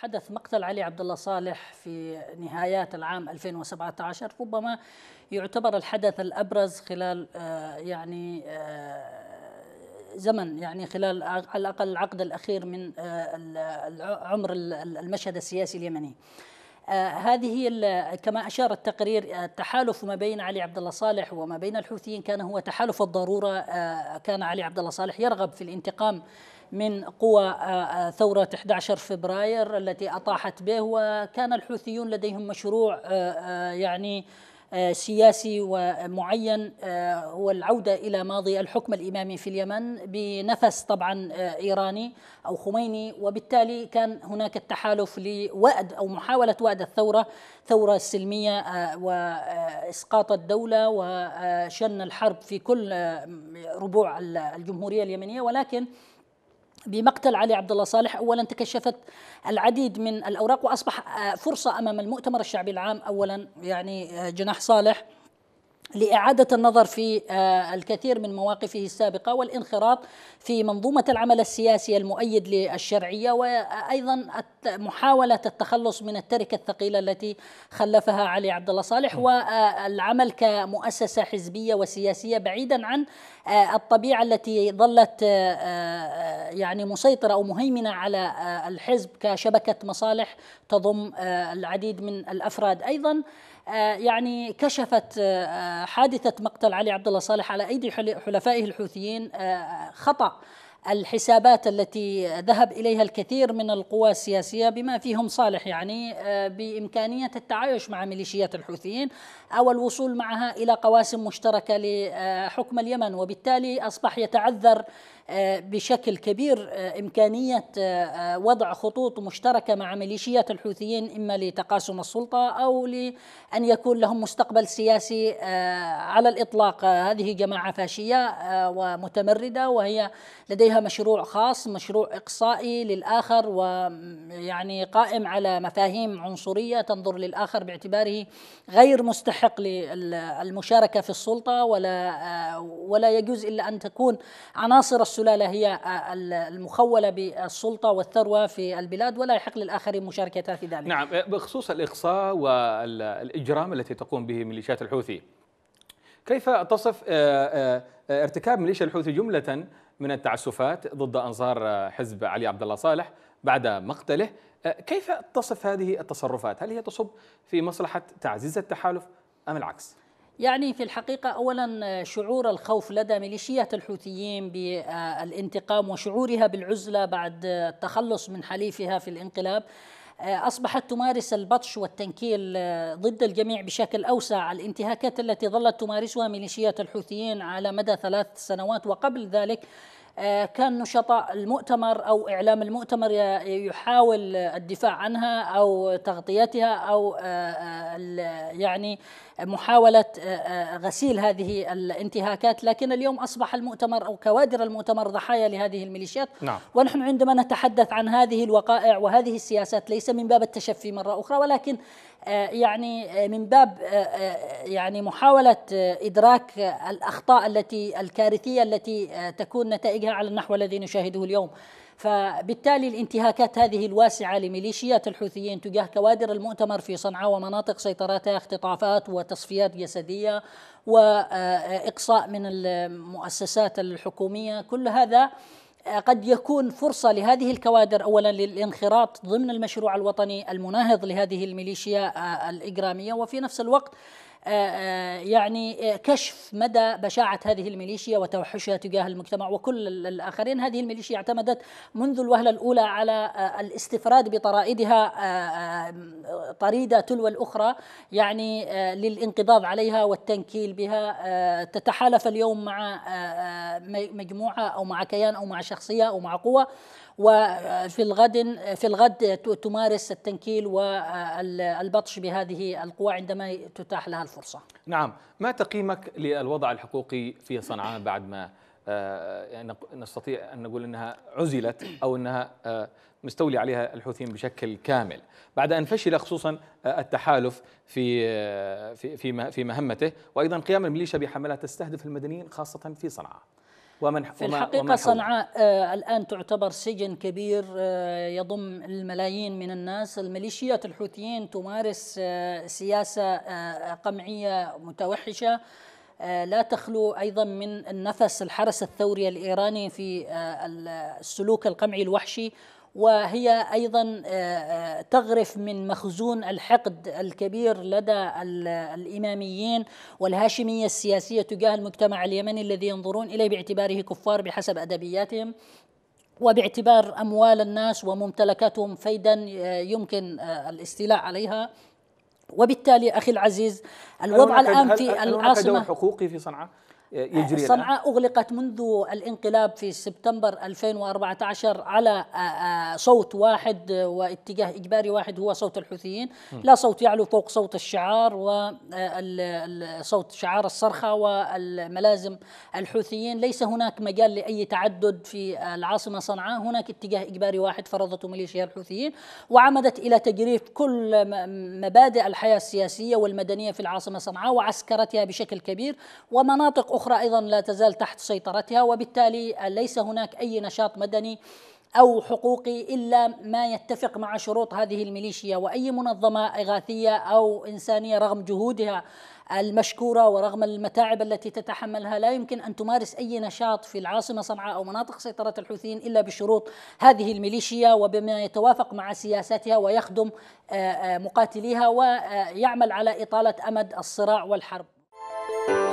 حدث مقتل علي عبد الله صالح في نهايات العام 2017 ربما يعتبر الحدث الابرز خلال آه، يعني آه، زمن يعني خلال على الاقل العقد الاخير من آه، عمر المشهد السياسي اليمني. هذه كما اشار التقرير التحالف ما بين علي عبد الله صالح وما بين الحوثيين كان هو تحالف الضروره كان علي عبد الله صالح يرغب في الانتقام من قوى آه، آه، ثورة 11 فبراير التي أطاحت به وكان الحوثيون لديهم مشروع آه، يعني سياسي ومعين هو العودة إلى ماضي الحكم الإمامي في اليمن بنفس طبعا إيراني أو خميني وبالتالي كان هناك التحالف لوأد أو محاولة وأد الثورة ثورة سلمية وإسقاط الدولة وشن الحرب في كل ربوع الجمهورية اليمنية ولكن بمقتل علي عبد الله صالح اولا تكشفت العديد من الاوراق واصبح آه، فرصه امام المؤتمر الشعبي العام اولا يعني آه، جناح صالح لإعادة النظر في آه، الكثير من مواقفه السابقة والانخراط في منظومة العمل السياسي المؤيد للشرعية وأيضا محاولة التخلص من التركة الثقيلة التي خلفها علي عبد الله صالح والعمل كمؤسسة حزبية وسياسية بعيدا عن آه، الطبيعة التي ظلت آه، يعني مسيطرة أو مهيمنة على الحزب كشبكة مصالح تضم العديد من الأفراد أيضا آه، يعني كشفت آه، آه، حادثة مقتل علي عبد الله صالح على أيدي حلفائه الحوثيين خطأ الحسابات التي ذهب اليها الكثير من القوى السياسيه بما فيهم صالح يعني آه، بامكانيه التعايش مع ميليشيات الحوثيين او الوصول معها الى قواسم مشتركه لحكم اليمن وبالتالي اصبح يتعذر آه، بشكل كبير آه، إمكانية وضع خطوط مشتركة مع ميليشيات الحوثيين إما لتقاسم السلطة أو لأن يكون لهم مستقبل سياسي على الإطلاق هذه جماعة فاشية ومتمردة وهي لديها مشروع خاص مشروع إقصائي للآخر ويعني قائم على مفاهيم عنصرية تنظر للآخر باعتباره غير مستحق للمشاركة في السلطة ولا ولا يجوز إلا أن تكون عناصر السلالة هي المخولة بالسلطة والثروة في البلاد ولا يحق للآخرين مشاركتها في ذلك نعم بخصوص الإقصاء والإجرام التي تقوم به ميليشيات الحوثي كيف تصف آه، آه، ارتكاب ميليشيا الحوثي جملة من التعسفات ضد أنصار آه، حزب علي عبد الله صالح بعد مقتله آه، كيف تصف هذه التصرفات؟ هل هي تصب في مصلحة تعزيز التحالف أم العكس؟ يعني في الحقيقة أولا آه، شعور الخوف لدى ميليشيات الحوثيين بالانتقام وشعورها بالعزلة بعد التخلص من حليفها في الانقلاب أصبحت تمارس البطش والتنكيل آه، ضد الجميع بشكل أوسع الانتهاكات التي ظلت تمارسها ميليشيات الحوثيين على مدى ثلاث سنوات وقبل ذلك آه، كان نشطاء المؤتمر او اعلام المؤتمر يحاول الدفاع عنها او تغطيتها او آه، يعني محاولة آه، آه، غسيل هذه الانتهاكات لكن اليوم أصبح المؤتمر أو كوادر المؤتمر ضحايا لهذه الميليشيات نعم. ونحن عندما نتحدث عن هذه الوقائع وهذه السياسات ليس من باب التشفي مرة أخرى ولكن آه، يعني من باب يعني محاولة إدراك الأخطاء التي الكارثية التي تكون نتائجها على النحو الذي نشاهده اليوم فبالتالي الانتهاكات هذه الواسعة لميليشيات الحوثيين تجاه كوادر المؤتمر في صنعاء ومناطق سيطرتها اختطافات وتصفيات جسدية وإقصاء من المؤسسات الحكومية كل هذا قد يكون فرصة لهذه الكوادر أولا للانخراط ضمن المشروع الوطني المناهض لهذه الميليشيا الإجرامية وفي نفس الوقت آه، آه، يعني آه، كشف مدى بشاعة هذه الميليشيا وتوحشها تجاه المجتمع وكل الآخرين هذه الميليشيا اعتمدت منذ الوهلة الأولى على الاستفراد بطرائدها طريدة تلو الأخرى يعني للانقضاض عليها والتنكيل بها تتحالف اليوم مع مجموعة أو مع كيان أو مع شخصية أو مع قوة وفي الغد في الغد تمارس التنكيل والبطش بهذه القوى عندما تتاح لها الفرصة نعم ما تقييمك للوضع الحقوقي في صنعاء بعد ما آه، يعني نستطيع أن نقول أنها عزلت أو أنها آه، مستولي عليها الحوثيين بشكل كامل بعد أن فشل خصوصا آه، التحالف في في في مهمته وأيضا قيام الميليشيا بحملات تستهدف المدنيين خاصة في صنعاء ومن في الحقيقة ومن صنعاء آه، الآن تعتبر سجن كبير آه، يضم الملايين من الناس الميليشيات الحوثيين تمارس آه، سياسة قمعية متوحشة لا تخلو أيضا من النفس الحرس الثوري الإيراني في السلوك القمعي الوحشي وهي ايضا آه، آه، تغرف من مخزون الحقد الكبير لدى الاماميين والهاشميه السياسيه تجاه المجتمع اليمني الذي ينظرون اليه باعتباره كفار بحسب ادبياتهم وباعتبار اموال الناس وممتلكاتهم فيدا آه، يمكن الاستيلاء عليها وبالتالي اخي العزيز الوضع الان في العاصمه حقوقي في صنعاء يجري صنعاء أغلقت منذ الانقلاب في سبتمبر 2014 على آه، آه، صوت واحد واتجاه إجباري واحد هو صوت الحوثيين لا صوت يعلو فوق صوت الشعار وصوت آه، شعار الصرخة والملازم الحوثيين ليس هناك مجال لأي تعدد في العاصمة صنعاء هناك اتجاه إجباري واحد فرضته ميليشيا الحوثيين وعمدت إلى تجريف كل مبادئ الحياة السياسية والمدنية في العاصمة صنعاء وعسكرتها بشكل كبير ومناطق أخرى أيضا لا تزال تحت سيطرتها وبالتالي ليس هناك أي نشاط مدني أو حقوقي إلا ما يتفق مع شروط هذه الميليشيا وأي منظمة إغاثية أو إنسانية رغم جهودها المشكورة ورغم المتاعب التي تتحملها لا يمكن أن تمارس أي نشاط في العاصمة صنعاء أو مناطق سيطرة الحوثيين إلا بشروط هذه الميليشيا وبما يتوافق مع سياساتها ويخدم آه، آه، مقاتليها ويعمل على إطالة أمد الصراع والحرب